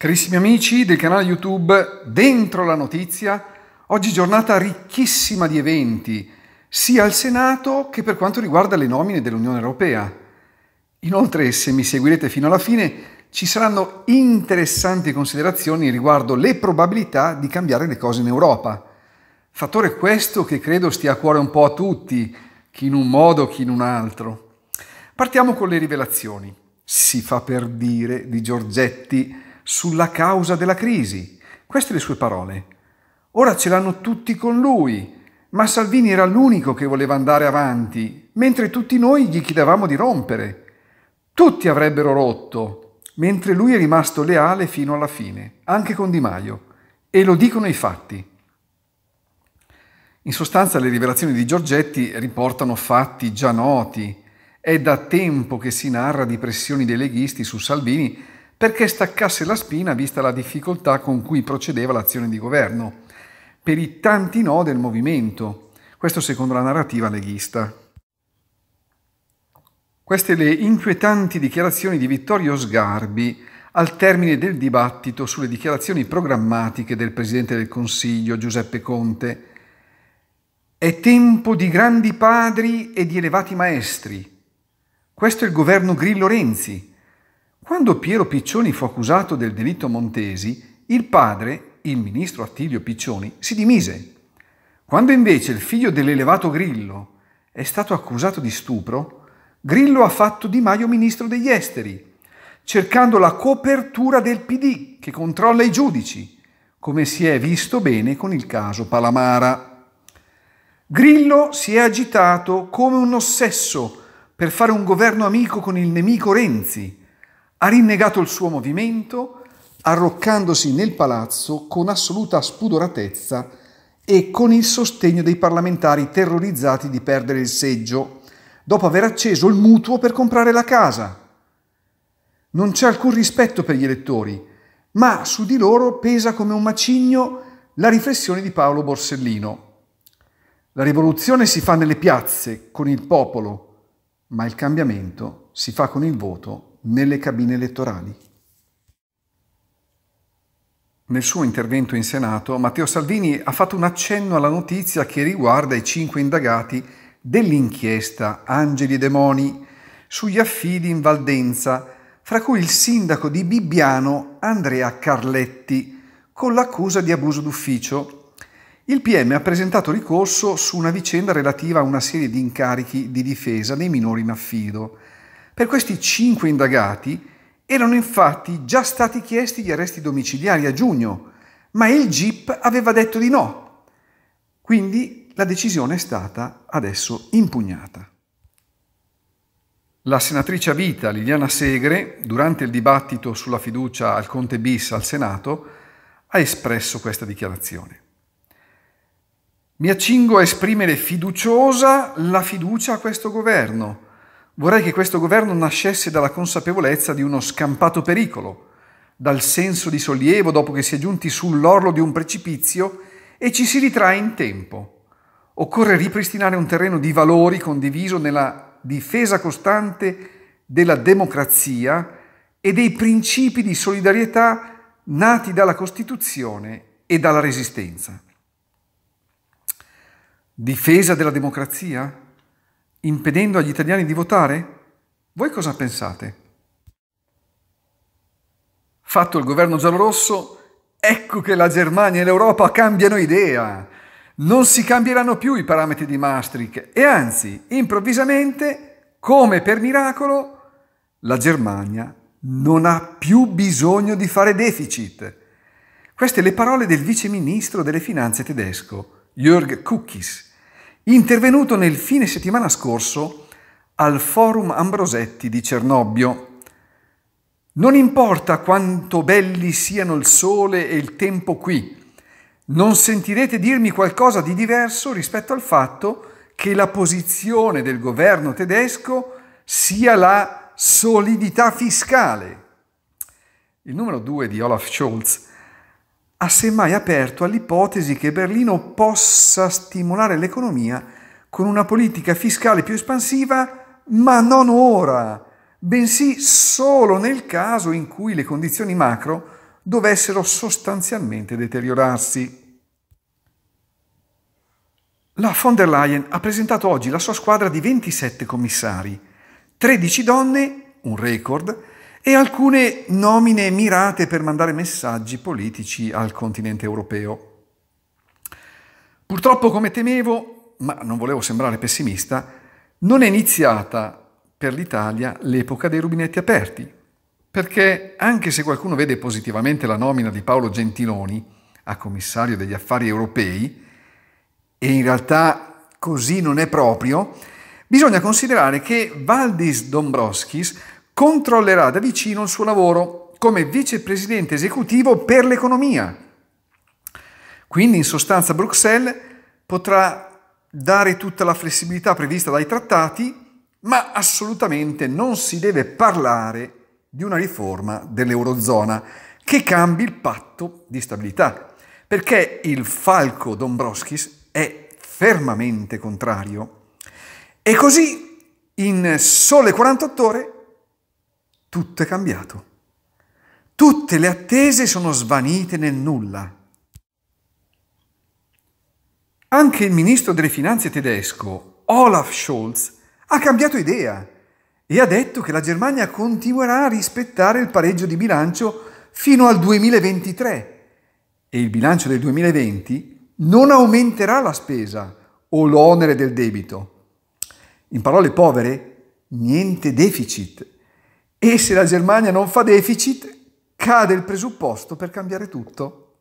Carissimi amici del canale YouTube Dentro la Notizia, oggi giornata ricchissima di eventi, sia al Senato che per quanto riguarda le nomine dell'Unione Europea. Inoltre, se mi seguirete fino alla fine, ci saranno interessanti considerazioni riguardo le probabilità di cambiare le cose in Europa. Fattore questo che credo stia a cuore un po' a tutti, chi in un modo, chi in un altro. Partiamo con le rivelazioni. Si fa per dire di Giorgetti sulla causa della crisi. Queste le sue parole. Ora ce l'hanno tutti con lui, ma Salvini era l'unico che voleva andare avanti, mentre tutti noi gli chiedevamo di rompere. Tutti avrebbero rotto, mentre lui è rimasto leale fino alla fine, anche con Di Maio. E lo dicono i fatti. In sostanza le rivelazioni di Giorgetti riportano fatti già noti. È da tempo che si narra di pressioni dei leghisti su Salvini perché staccasse la spina vista la difficoltà con cui procedeva l'azione di governo, per i tanti no del movimento, questo secondo la narrativa leghista. Queste le inquietanti dichiarazioni di Vittorio Sgarbi al termine del dibattito sulle dichiarazioni programmatiche del Presidente del Consiglio Giuseppe Conte. È tempo di grandi padri e di elevati maestri. Questo è il governo Grillo Renzi, quando Piero Piccioni fu accusato del delitto Montesi, il padre, il ministro Attilio Piccioni, si dimise. Quando invece il figlio dell'elevato Grillo è stato accusato di stupro, Grillo ha fatto Di Maio ministro degli esteri, cercando la copertura del PD che controlla i giudici, come si è visto bene con il caso Palamara. Grillo si è agitato come un ossesso per fare un governo amico con il nemico Renzi ha rinnegato il suo movimento, arroccandosi nel palazzo con assoluta spudoratezza e con il sostegno dei parlamentari terrorizzati di perdere il seggio, dopo aver acceso il mutuo per comprare la casa. Non c'è alcun rispetto per gli elettori, ma su di loro pesa come un macigno la riflessione di Paolo Borsellino. La rivoluzione si fa nelle piazze, con il popolo, ma il cambiamento si fa con il voto nelle cabine elettorali. Nel suo intervento in Senato, Matteo Salvini ha fatto un accenno alla notizia che riguarda i cinque indagati dell'inchiesta Angeli e Demoni sugli affidi in Valdenza, fra cui il sindaco di Bibbiano Andrea Carletti, con l'accusa di abuso d'ufficio. Il PM ha presentato ricorso su una vicenda relativa a una serie di incarichi di difesa dei minori in affido. Per questi cinque indagati erano infatti già stati chiesti gli arresti domiciliari a giugno, ma il GIP aveva detto di no. Quindi la decisione è stata adesso impugnata. La senatrice a vita Liliana Segre, durante il dibattito sulla fiducia al Conte bis al Senato, ha espresso questa dichiarazione. Mi accingo a esprimere fiduciosa la fiducia a questo governo Vorrei che questo governo nascesse dalla consapevolezza di uno scampato pericolo, dal senso di sollievo dopo che si è giunti sull'orlo di un precipizio e ci si ritrae in tempo. Occorre ripristinare un terreno di valori condiviso nella difesa costante della democrazia e dei principi di solidarietà nati dalla Costituzione e dalla Resistenza. Difesa della democrazia? impedendo agli italiani di votare? Voi cosa pensate? Fatto il governo giallorosso, ecco che la Germania e l'Europa cambiano idea. Non si cambieranno più i parametri di Maastricht e anzi, improvvisamente, come per miracolo, la Germania non ha più bisogno di fare deficit. Queste le parole del viceministro delle finanze tedesco, Jörg Kukis intervenuto nel fine settimana scorso al Forum Ambrosetti di Cernobbio. Non importa quanto belli siano il sole e il tempo qui, non sentirete dirmi qualcosa di diverso rispetto al fatto che la posizione del governo tedesco sia la solidità fiscale. Il numero 2 di Olaf Scholz ha semmai aperto all'ipotesi che Berlino possa stimolare l'economia con una politica fiscale più espansiva, ma non ora, bensì solo nel caso in cui le condizioni macro dovessero sostanzialmente deteriorarsi. La von der Leyen ha presentato oggi la sua squadra di 27 commissari, 13 donne, un record, e alcune nomine mirate per mandare messaggi politici al continente europeo. Purtroppo, come temevo, ma non volevo sembrare pessimista, non è iniziata per l'Italia l'epoca dei rubinetti aperti, perché anche se qualcuno vede positivamente la nomina di Paolo Gentiloni a commissario degli affari europei, e in realtà così non è proprio, bisogna considerare che Valdis Dombrovskis controllerà da vicino il suo lavoro come vicepresidente esecutivo per l'economia. Quindi in sostanza Bruxelles potrà dare tutta la flessibilità prevista dai trattati, ma assolutamente non si deve parlare di una riforma dell'Eurozona che cambi il patto di stabilità, perché il falco Dombrovskis è fermamente contrario. E così in sole 48 ore tutto è cambiato. Tutte le attese sono svanite nel nulla. Anche il ministro delle finanze tedesco, Olaf Scholz, ha cambiato idea e ha detto che la Germania continuerà a rispettare il pareggio di bilancio fino al 2023 e il bilancio del 2020 non aumenterà la spesa o l'onere del debito. In parole povere, niente deficit e se la Germania non fa deficit, cade il presupposto per cambiare tutto.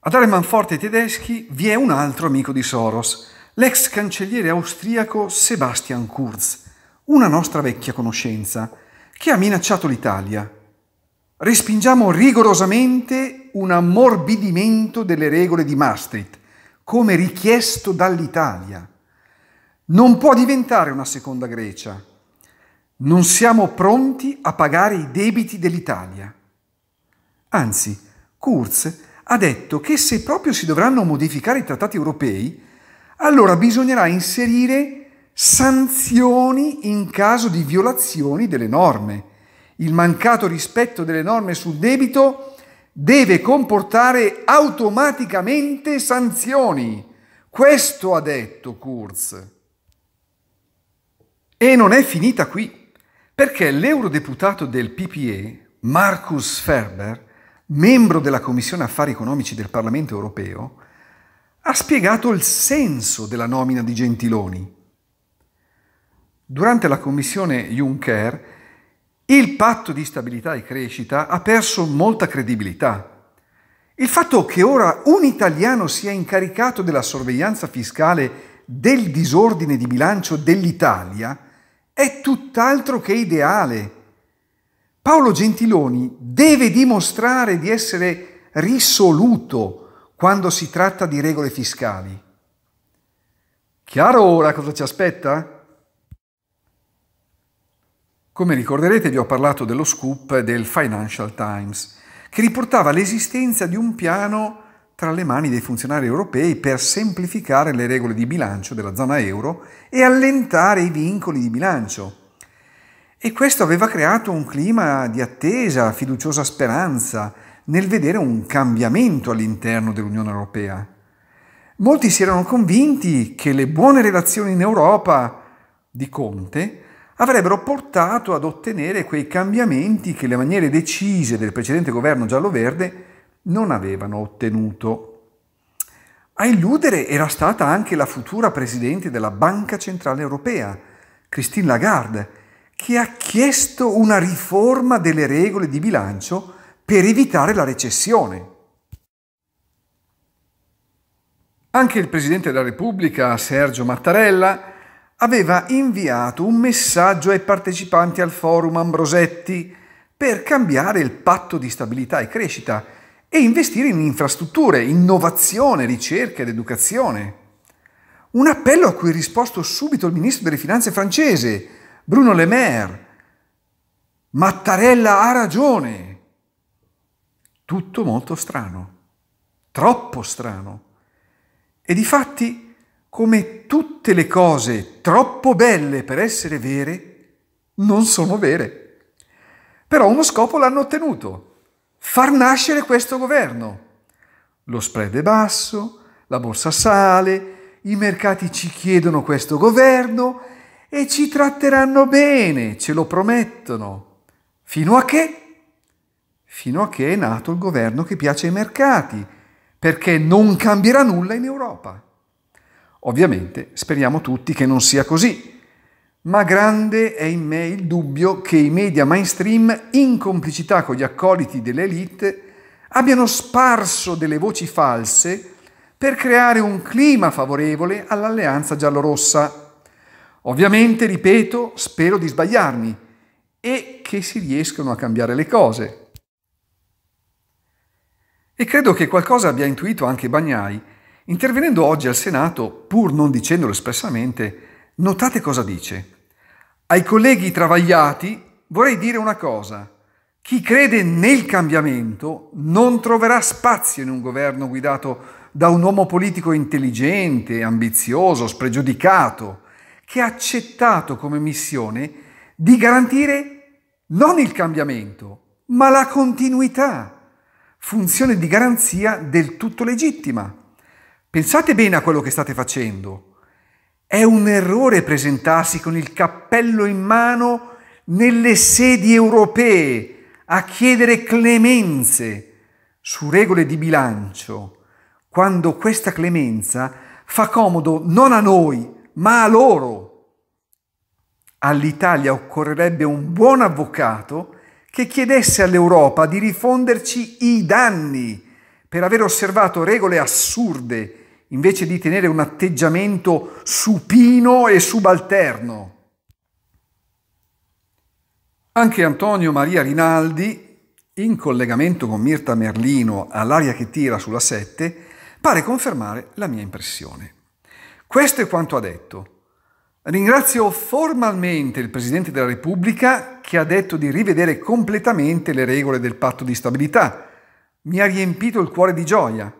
A dare manforte ai tedeschi vi è un altro amico di Soros, l'ex cancelliere austriaco Sebastian Kurz, una nostra vecchia conoscenza, che ha minacciato l'Italia. Respingiamo rigorosamente un ammorbidimento delle regole di Maastricht, come richiesto dall'Italia. Non può diventare una seconda Grecia. Non siamo pronti a pagare i debiti dell'Italia. Anzi, Kurz ha detto che se proprio si dovranno modificare i trattati europei, allora bisognerà inserire sanzioni in caso di violazioni delle norme. Il mancato rispetto delle norme sul debito deve comportare automaticamente sanzioni. Questo ha detto Kurz. E non è finita qui. Perché l'eurodeputato del PPE, Marcus Ferber, membro della Commissione Affari Economici del Parlamento Europeo, ha spiegato il senso della nomina di Gentiloni. Durante la Commissione Juncker, il patto di stabilità e crescita ha perso molta credibilità. Il fatto che ora un italiano sia incaricato della sorveglianza fiscale del disordine di bilancio dell'Italia è tutt'altro che ideale. Paolo Gentiloni deve dimostrare di essere risoluto quando si tratta di regole fiscali. Chiaro ora cosa ci aspetta? Come ricorderete vi ho parlato dello scoop del Financial Times, che riportava l'esistenza di un piano tra le mani dei funzionari europei per semplificare le regole di bilancio della zona euro e allentare i vincoli di bilancio. E questo aveva creato un clima di attesa, fiduciosa speranza nel vedere un cambiamento all'interno dell'Unione Europea. Molti si erano convinti che le buone relazioni in Europa di Conte avrebbero portato ad ottenere quei cambiamenti che le maniere decise del precedente governo giallo-verde non avevano ottenuto. A illudere era stata anche la futura presidente della Banca Centrale Europea, Christine Lagarde, che ha chiesto una riforma delle regole di bilancio per evitare la recessione. Anche il Presidente della Repubblica, Sergio Mattarella, aveva inviato un messaggio ai partecipanti al forum Ambrosetti per cambiare il patto di stabilità e crescita e investire in infrastrutture, innovazione, ricerca ed educazione. Un appello a cui ha risposto subito il ministro delle Finanze francese, Bruno Le Maire. Mattarella ha ragione. Tutto molto strano, troppo strano. E di fatti, come tutte le cose troppo belle per essere vere, non sono vere. Però uno scopo l'hanno ottenuto, far nascere questo governo. Lo spread è basso, la borsa sale, i mercati ci chiedono questo governo e ci tratteranno bene, ce lo promettono. Fino a che? Fino a che è nato il governo che piace ai mercati, perché non cambierà nulla in Europa. Ovviamente speriamo tutti che non sia così, ma grande è in me il dubbio che i media mainstream, in complicità con gli accoliti dell'elite, abbiano sparso delle voci false per creare un clima favorevole all'alleanza giallorossa. Ovviamente, ripeto, spero di sbagliarmi e che si riescano a cambiare le cose. E credo che qualcosa abbia intuito anche Bagnai. Intervenendo oggi al Senato, pur non dicendolo espressamente, notate cosa dice. Ai colleghi travagliati vorrei dire una cosa. Chi crede nel cambiamento non troverà spazio in un governo guidato da un uomo politico intelligente, ambizioso, spregiudicato, che ha accettato come missione di garantire non il cambiamento, ma la continuità, funzione di garanzia del tutto legittima. Pensate bene a quello che state facendo è un errore presentarsi con il cappello in mano nelle sedi europee a chiedere clemenze su regole di bilancio, quando questa clemenza fa comodo non a noi, ma a loro. All'Italia occorrerebbe un buon avvocato che chiedesse all'Europa di rifonderci i danni per aver osservato regole assurde invece di tenere un atteggiamento supino e subalterno. Anche Antonio Maria Rinaldi, in collegamento con Mirta Merlino all'aria che tira sulla 7, pare confermare la mia impressione. Questo è quanto ha detto. Ringrazio formalmente il Presidente della Repubblica che ha detto di rivedere completamente le regole del patto di stabilità. Mi ha riempito il cuore di gioia.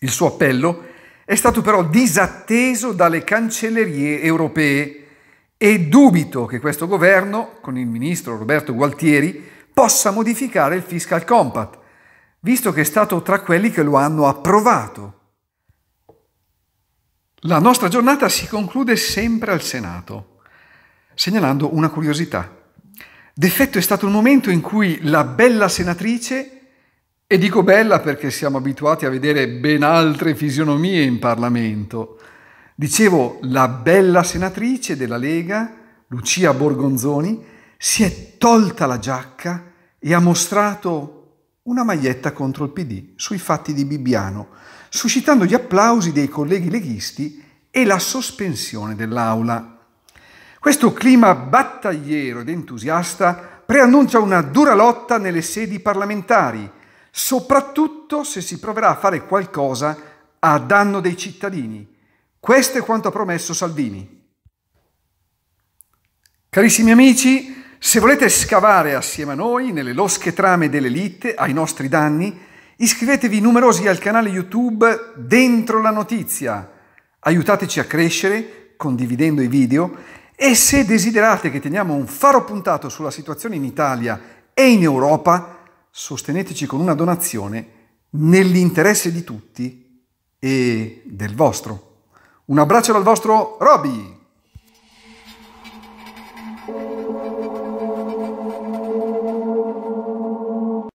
Il suo appello è stato però disatteso dalle cancellerie europee e dubito che questo governo, con il ministro Roberto Gualtieri, possa modificare il fiscal compact, visto che è stato tra quelli che lo hanno approvato. La nostra giornata si conclude sempre al Senato, segnalando una curiosità. D'effetto è stato il momento in cui la bella senatrice e dico bella perché siamo abituati a vedere ben altre fisionomie in Parlamento. Dicevo, la bella senatrice della Lega, Lucia Borgonzoni, si è tolta la giacca e ha mostrato una maglietta contro il PD sui fatti di Bibbiano, suscitando gli applausi dei colleghi leghisti e la sospensione dell'aula. Questo clima battagliero ed entusiasta preannuncia una dura lotta nelle sedi parlamentari – soprattutto se si proverà a fare qualcosa a danno dei cittadini. Questo è quanto ha promesso Salvini. Carissimi amici, se volete scavare assieme a noi nelle losche trame dell'elite ai nostri danni, iscrivetevi numerosi al canale YouTube Dentro la Notizia. Aiutateci a crescere condividendo i video e se desiderate che teniamo un faro puntato sulla situazione in Italia e in Europa, sosteneteci con una donazione nell'interesse di tutti e del vostro. Un abbraccio dal vostro Roby!